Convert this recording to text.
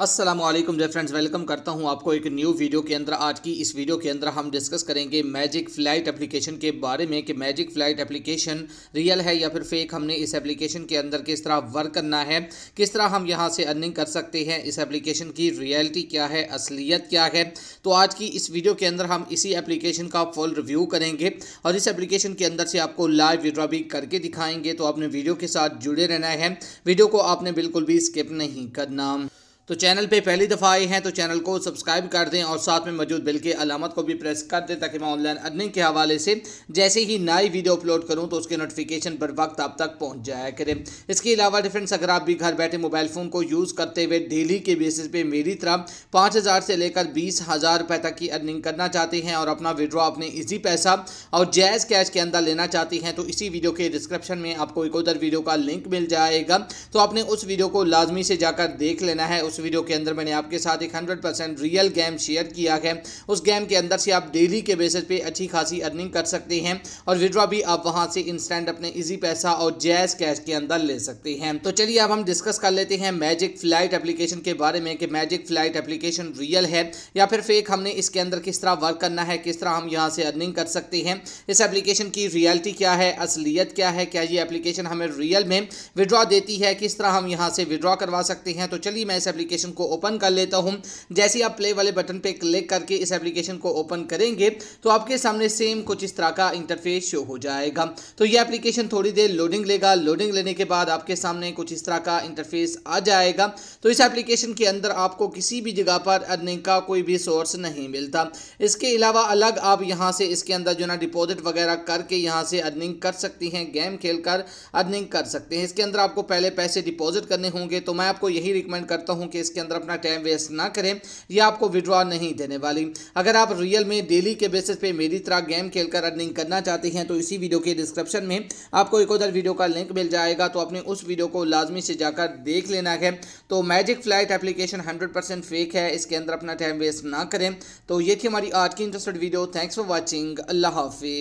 असलम जय friends welcome करता हूं आपको एक न्यू वीडियो के अंदर आज की इस वीडियो के अंदर हम डिस्कस करेंगे मैजिक फ्लाइट एप्लीकेशन के बारे में कि मैजिक फ्लाइट एप्लीकेशन रियल है या फिर फेक हमने इस एप्लीकेशन के अंदर किस तरह वर्क करना है किस तरह हम यहां से अर्निंग कर सकते हैं इस एप्लीकेशन की रियलिटी क्या है असलियत क्या है तो आज की इस वीडियो के अंदर हम इसी एप्लीकेशन का फुल रिव्यू करेंगे और इस एप्लीकेशन के अंदर से आपको लाइव विड्रॉ भी करके दिखाएंगे तो आपने वीडियो के साथ जुड़े रहना है वीडियो को आपने बिल्कुल भी स्किप नहीं करना तो चैनल पे पहली दफ़ा आए हैं तो चैनल को सब्सक्राइब कर दें और साथ में मौजूद बिल के अलामत को भी प्रेस कर दें ताकि मैं ऑनलाइन अर्निंग के हवाले से जैसे ही नई वीडियो अपलोड करूं तो उसके नोटिफिकेशन पर वक्त आप तक पहुंच जाया करें इसके अलावा डिफ्रेंड्स अगर आप भी घर बैठे मोबाइल फ़ोन को यूज़ करते हुए डेली के बेसिस पर मेरी तरह पाँच हज़ार से लेकर बीस हज़ार रुपये तक की अर्निंग करना चाहते हैं और अपना विड्रॉ अपने इसी पैसा और जैज़ कैश के अंदर लेना चाहती हैं तो इसी वीडियो के डिस्क्रिप्शन में आपको एक उधर वीडियो का लिंक मिल जाएगा तो आपने उस वीडियो को लाजमी से जाकर देख लेना है उस वीडियो के अंदर मैंने आपके साथ एक hundred percent real game share किया है उस गेम के अंदर से आप डेली के बेसिस पे अच्छी खासी अर्निंग कर सकते हैं और विड्रॉ भी आप वहाँ से इंस्टेंट अपने ईजी पैसा और जैज कैश के अंदर ले सकते हैं तो चलिए अब हम डिस्कस कर लेते हैं मैजिक फ्लाइट एप्लीकेशन के बारे में कि मैजिक फ्लाइट एप्लीकेशन रियल है या फिर फेक हमने इसके अंदर किस तरह वर्क करना है किस तरह हम यहाँ से अर्निंग कर सकते हैं इस एप्लीकेशन की रियलिटी क्या है असलियत क्या है क्या ये एप्लीकेशन हमें रियल में विड्रॉ देती है किस तरह हम यहाँ से विड्रॉ करवा सकते हैं तो चलिए मैं इस एप्लीकेशन एप्लीकेशन को ओपन कर लेता हूँ जैसे आप प्ले वाले बटन पर क्लिक करके इस एप्लीकेशन को ओपन करेंगे तो आपके सामने सेम कुछ इस तरह का इंटरफेस शो हो जाएगा तो ये एप्लीकेशन थोड़ी देर लोडिंग लेगा लोडिंग लेने के बाद आपके सामने कुछ इस तरह का इंटरफेस आ जाएगा तो इस एप्लीकेशन के अंदर आपको किसी भी जगह पर अर्निंग का कोई भी सोर्स नहीं मिलता इसके अलावा अलग आप यहाँ से इसके अंदर जो ना डिपॉजिट वगैरह करके यहाँ से अर्निंग कर सकती हैं गेम खेल कर अर्निंग कर सकते हैं इसके अंदर आपको पहले पैसे डिपॉजिट करने होंगे तो मैं आपको यही रिकमेंड करता हूँ कि केस इसके अंदर अपना टाइम वेस्ट ना करें यह आपको विड्रॉ नहीं देने वाली अगर आप रियल में डेली के बेसिस पे मेरी तरह गेम खेलकर अर्निंग करना चाहते हैं तो इसी वीडियो के डिस्क्रिप्शन में आपको एक उधर वीडियो का लिंक मिल जाएगा तो अपने उस वीडियो को लाजमी से जाकर देख लेना है तो magic flight application hundred fake है इसके अंदर अपना टाइम वेस्ट ना करें तो ये थी हमारी आज की interested video thanks for watching अल्लाह हाफि